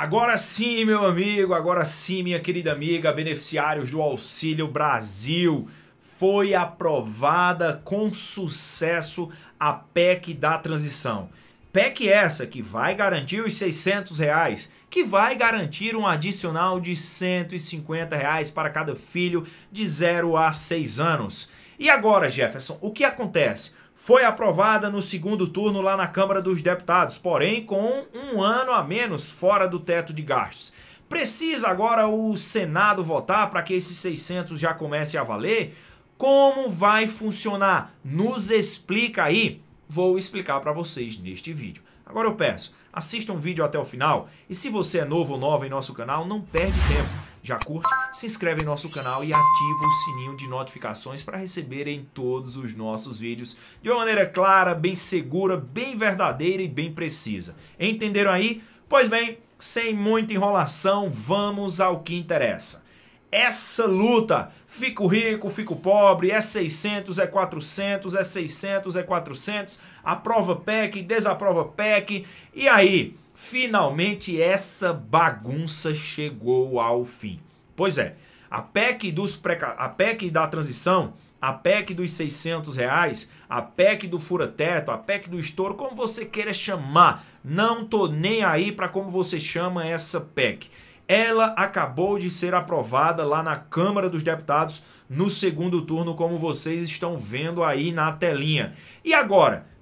Agora sim, meu amigo, agora sim, minha querida amiga, beneficiários do Auxílio Brasil. Foi aprovada com sucesso a PEC da transição. PEC essa que vai garantir os 600 reais, que vai garantir um adicional de 150 reais para cada filho de 0 a 6 anos. E agora, Jefferson, o que acontece? foi aprovada no segundo turno lá na Câmara dos Deputados, porém com um ano a menos fora do teto de gastos. Precisa agora o Senado votar para que esses 600 já comece a valer? Como vai funcionar? Nos explica aí. Vou explicar para vocês neste vídeo. Agora eu peço, assista um vídeo até o final e se você é novo ou nova em nosso canal, não perde tempo já curte, se inscreve em nosso canal e ativa o sininho de notificações para receberem todos os nossos vídeos de uma maneira clara, bem segura, bem verdadeira e bem precisa. Entenderam aí? Pois bem, sem muita enrolação, vamos ao que interessa. Essa luta, fico rico, fico pobre, é 600, é 400, é 600, é 400, aprova PEC, desaprova PEC, e aí? Finalmente essa bagunça chegou ao fim. Pois é, a PEC, dos a PEC da transição, a PEC dos 600 reais, a PEC do fura-teto, a PEC do estouro, como você queira chamar, não tô nem aí para como você chama essa PEC. Ela acabou de ser aprovada lá na Câmara dos Deputados no segundo turno, como vocês estão vendo aí na telinha. E agora?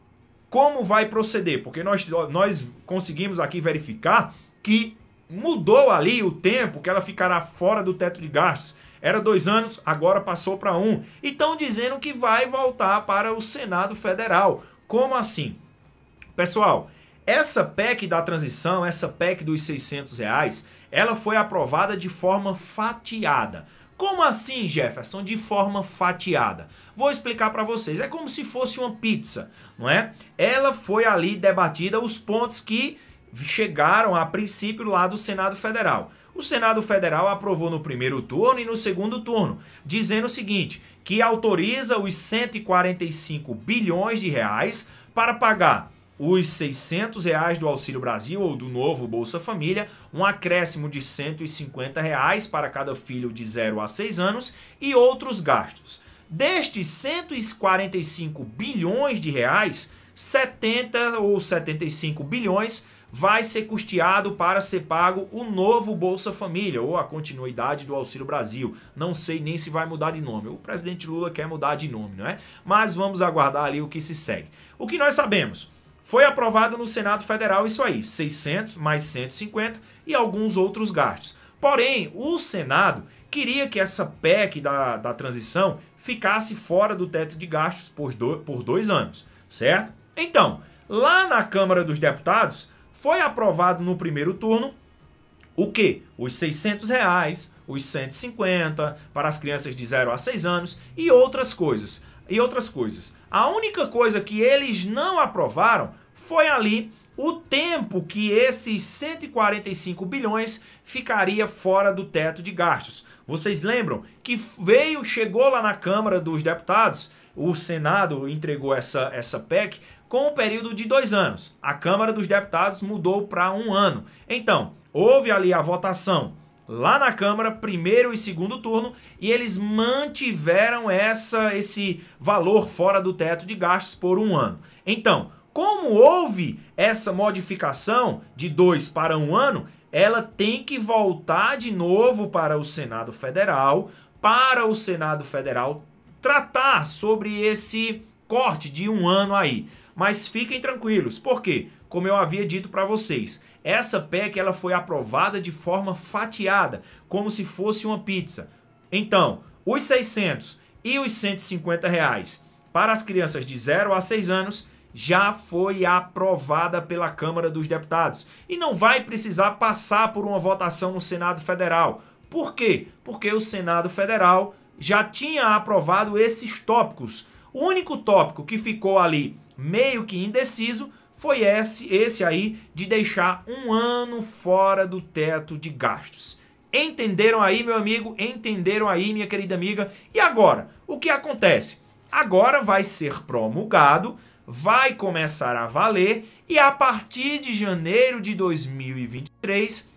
como vai proceder? Porque nós, nós conseguimos aqui verificar que mudou ali o tempo que ela ficará fora do teto de gastos. Era dois anos, agora passou para um. E estão dizendo que vai voltar para o Senado Federal. Como assim? Pessoal, essa PEC da transição, essa PEC dos 600 reais, ela foi aprovada de forma fatiada. Como assim, Jefferson? De forma fatiada. Vou explicar para vocês. É como se fosse uma pizza, não é? Ela foi ali debatida os pontos que chegaram a princípio lá do Senado Federal. O Senado Federal aprovou no primeiro turno e no segundo turno, dizendo o seguinte, que autoriza os 145 bilhões de reais para pagar os 600 reais do Auxílio Brasil ou do novo Bolsa Família, um acréscimo de 150 reais para cada filho de 0 a 6 anos e outros gastos. Destes 145 bilhões de reais, 70 ou 75 bilhões vai ser custeado para ser pago o novo Bolsa Família ou a continuidade do Auxílio Brasil. Não sei nem se vai mudar de nome. O presidente Lula quer mudar de nome, não é? Mas vamos aguardar ali o que se segue. O que nós sabemos? Foi aprovado no Senado Federal isso aí, 600 mais 150 e alguns outros gastos. Porém, o Senado queria que essa PEC da, da transição ficasse fora do teto de gastos por, do, por dois anos, certo? Então, lá na Câmara dos Deputados, foi aprovado no primeiro turno o quê? Os 600 reais, os 150 para as crianças de 0 a 6 anos e outras coisas. E outras coisas. A única coisa que eles não aprovaram foi ali o tempo que esses 145 bilhões ficaria fora do teto de gastos. Vocês lembram que veio, chegou lá na Câmara dos Deputados, o Senado entregou essa, essa PEC com um período de dois anos. A Câmara dos Deputados mudou para um ano. Então, houve ali a votação lá na Câmara, primeiro e segundo turno, e eles mantiveram essa esse valor fora do teto de gastos por um ano. Então, como houve essa modificação de dois para um ano, ela tem que voltar de novo para o Senado Federal, para o Senado Federal tratar sobre esse corte de um ano aí. Mas fiquem tranquilos, porque, como eu havia dito para vocês, essa PEC ela foi aprovada de forma fatiada, como se fosse uma pizza. Então, os 600 e os 150 reais para as crianças de 0 a 6 anos já foi aprovada pela Câmara dos Deputados e não vai precisar passar por uma votação no Senado Federal. Por quê? Porque o Senado Federal já tinha aprovado esses tópicos. O único tópico que ficou ali meio que indeciso foi esse, esse aí de deixar um ano fora do teto de gastos. Entenderam aí, meu amigo? Entenderam aí, minha querida amiga? E agora? O que acontece? Agora vai ser promulgado, vai começar a valer e a partir de janeiro de 2023,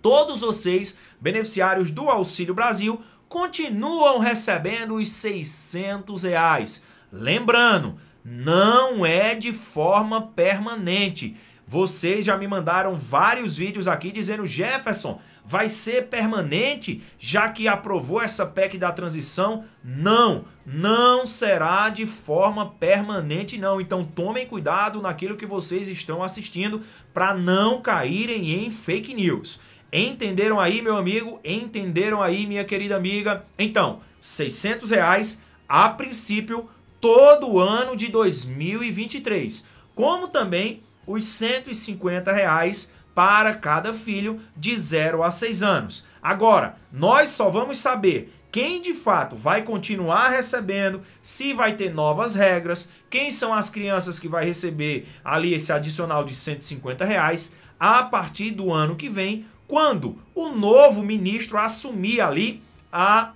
todos vocês, beneficiários do Auxílio Brasil, continuam recebendo os 600 reais. Lembrando, não é de forma permanente. Vocês já me mandaram vários vídeos aqui dizendo, Jefferson, vai ser permanente, já que aprovou essa PEC da transição? Não, não será de forma permanente não. Então tomem cuidado naquilo que vocês estão assistindo para não caírem em fake news. Entenderam aí, meu amigo? Entenderam aí, minha querida amiga? Então, 600 reais a princípio todo o ano de 2023, como também os 150 reais para cada filho de 0 a 6 anos. Agora, nós só vamos saber quem de fato vai continuar recebendo, se vai ter novas regras, quem são as crianças que vai receber ali esse adicional de 150 reais a partir do ano que vem, quando o novo ministro assumir ali a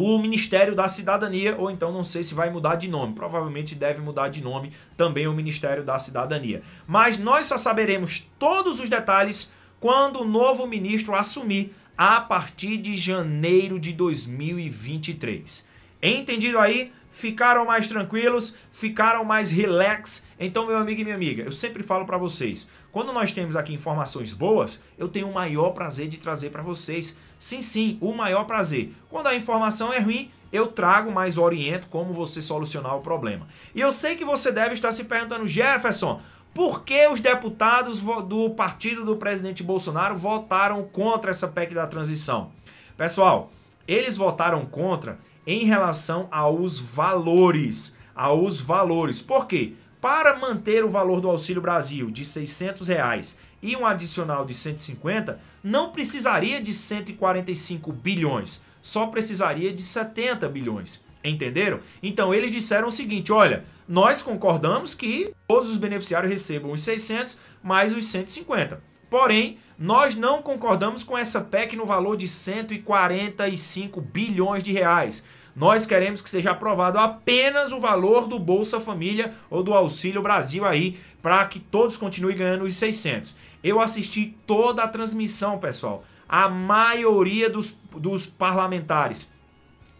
o Ministério da Cidadania, ou então não sei se vai mudar de nome, provavelmente deve mudar de nome também o Ministério da Cidadania. Mas nós só saberemos todos os detalhes quando o novo ministro assumir a partir de janeiro de 2023. Entendido aí? Ficaram mais tranquilos? Ficaram mais relax? Então, meu amigo e minha amiga, eu sempre falo para vocês, quando nós temos aqui informações boas, eu tenho o maior prazer de trazer para vocês. Sim, sim, o maior prazer. Quando a informação é ruim, eu trago, mas oriento como você solucionar o problema. E eu sei que você deve estar se perguntando, Jefferson, por que os deputados do partido do presidente Bolsonaro votaram contra essa PEC da transição? Pessoal, eles votaram contra em relação aos valores. Aos valores. Por quê? Para manter o valor do Auxílio Brasil de 600 reais e um adicional de 150, não precisaria de 145 bilhões, só precisaria de 70 bilhões. Entenderam? Então eles disseram o seguinte: olha, nós concordamos que todos os beneficiários recebam os 600 mais os 150. Porém, nós não concordamos com essa PEC no valor de 145 bilhões de reais. Nós queremos que seja aprovado apenas o valor do Bolsa Família ou do Auxílio Brasil aí, para que todos continuem ganhando os 600. Eu assisti toda a transmissão, pessoal. A maioria dos, dos parlamentares,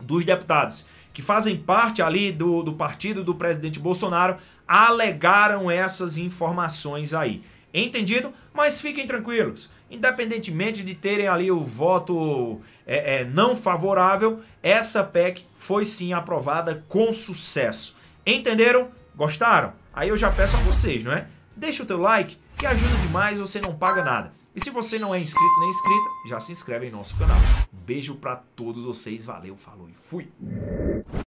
dos deputados que fazem parte ali do, do partido do presidente Bolsonaro, alegaram essas informações aí. Entendido? Mas fiquem tranquilos, independentemente de terem ali o voto é, é, não favorável, essa PEC foi sim aprovada com sucesso. Entenderam? Gostaram? Aí eu já peço a vocês, não é? Deixa o teu like, que ajuda demais, você não paga nada. E se você não é inscrito nem inscrita, já se inscreve em nosso canal. beijo para todos vocês, valeu, falou e fui!